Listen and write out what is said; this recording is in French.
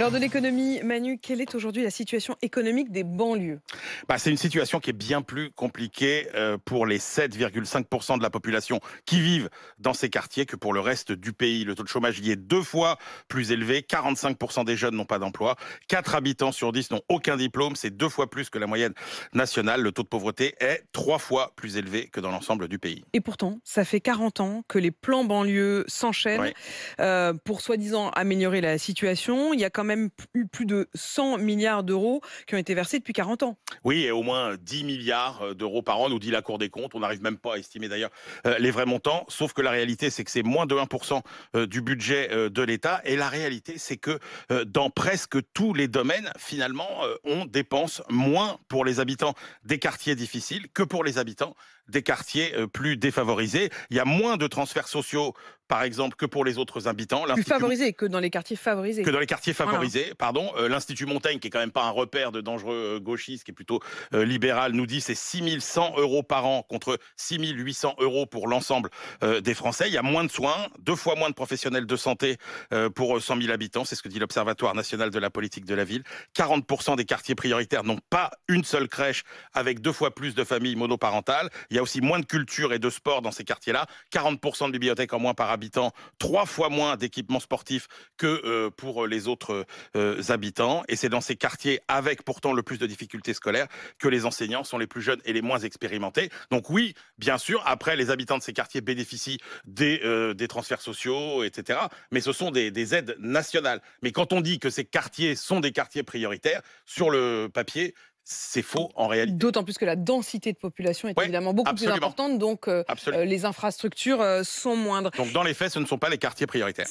Lors de l'économie, Manu, quelle est aujourd'hui la situation économique des banlieues bah, C'est une situation qui est bien plus compliquée euh, pour les 7,5% de la population qui vivent dans ces quartiers que pour le reste du pays. Le taux de chômage y est deux fois plus élevé. 45% des jeunes n'ont pas d'emploi. 4 habitants sur 10 n'ont aucun diplôme. C'est deux fois plus que la moyenne nationale. Le taux de pauvreté est trois fois plus élevé que dans l'ensemble du pays. Et pourtant, ça fait 40 ans que les plans banlieues s'enchaînent euh, pour soi-disant améliorer la situation. Il y a quand même même eu plus de 100 milliards d'euros qui ont été versés depuis 40 ans. Oui, et au moins 10 milliards euh, d'euros par an, nous dit la Cour des comptes. On n'arrive même pas à estimer d'ailleurs euh, les vrais montants, sauf que la réalité, c'est que c'est moins de 1% euh, du budget de l'État. Et la réalité, c'est que dans presque tous les domaines, finalement, on dépense moins pour les habitants des quartiers difficiles que pour les habitants des quartiers euh, plus défavorisés. Il y a moins de transferts sociaux, par exemple, que pour les autres habitants. Plus favorisés que dans les quartiers favorisés. Que dans les quartiers favorisés, pardon. Euh, L'Institut Montaigne, qui est quand même pas un repère de dangereux euh, gauchistes, qui est plutôt libéral, nous dit c'est 6100 euros par an contre 6800 euros pour l'ensemble des Français. Il y a moins de soins, deux fois moins de professionnels de santé pour 100 000 habitants. C'est ce que dit l'Observatoire national de la politique de la ville. 40% des quartiers prioritaires n'ont pas une seule crèche avec deux fois plus de familles monoparentales. Il y a a aussi moins de culture et de sport dans ces quartiers-là. 40% de bibliothèques en moins par habitant, trois fois moins d'équipements sportifs que euh, pour les autres euh, habitants. Et c'est dans ces quartiers avec pourtant le plus de difficultés scolaires que les enseignants sont les plus jeunes et les moins expérimentés. Donc oui, bien sûr, après, les habitants de ces quartiers bénéficient des, euh, transferts sociaux, etc. Mais ce sont des, des aides nationales. Mais quand on dit que ces quartiers sont des quartiers prioritaires, sur le papier, c'est faux en réalité. D'autant plus que la densité de population est évidemment beaucoup plus importante, donc euh, euh, les infrastructures euh, sont moindres. Donc dans les faits, ce ne sont pas les quartiers prioritaires.